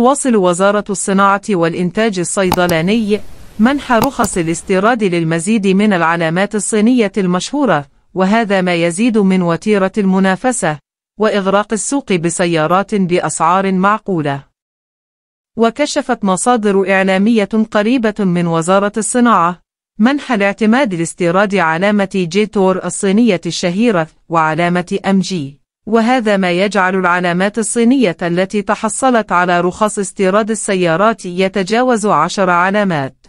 تواصل وزارة الصناعة والإنتاج الصيدلاني منح رخص الاستيراد للمزيد من العلامات الصينية المشهورة وهذا ما يزيد من وتيرة المنافسة وإغراق السوق بسيارات بأسعار معقولة وكشفت مصادر إعلامية قريبة من وزارة الصناعة منح الاعتماد لاستيراد علامة جيتور الصينية الشهيرة وعلامة أم جي وهذا ما يجعل العلامات الصينية التي تحصلت على رخص استيراد السيارات يتجاوز عشر علامات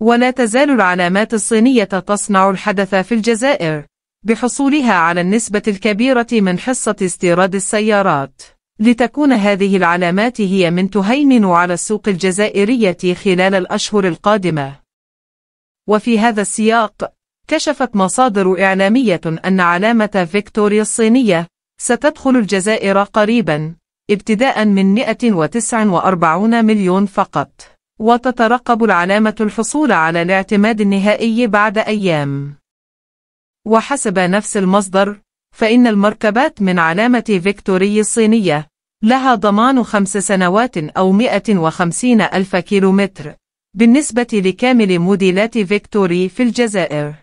ولا تزال العلامات الصينية تصنع الحدث في الجزائر بحصولها على النسبة الكبيرة من حصة استيراد السيارات لتكون هذه العلامات هي من تهيمن على السوق الجزائرية خلال الأشهر القادمة وفي هذا السياق كشفت مصادر إعلامية أن علامة فيكتوريا الصينية ستدخل الجزائر قريبا ابتداء من 149 مليون فقط وتترقب العلامة الحصول على الاعتماد النهائي بعد أيام وحسب نفس المصدر فإن المركبات من علامة فيكتوري الصينية لها ضمان خمس سنوات أو 150 ألف كيلومتر بالنسبة لكامل موديلات فيكتوري في الجزائر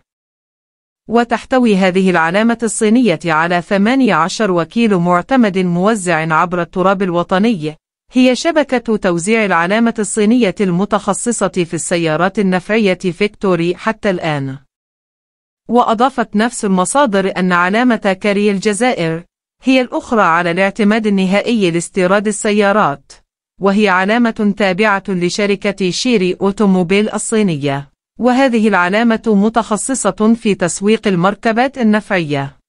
وتحتوي هذه العلامة الصينية على 18 وكيل معتمد موزع عبر التراب الوطني هي شبكة توزيع العلامة الصينية المتخصصة في السيارات النفعية فيكتوري حتى الآن وأضافت نفس المصادر أن علامة كاري الجزائر هي الأخرى على الاعتماد النهائي لاستيراد السيارات وهي علامة تابعة لشركة شيري أوتوموبيل الصينية وهذه العلامة متخصصة في تسويق المركبات النفعية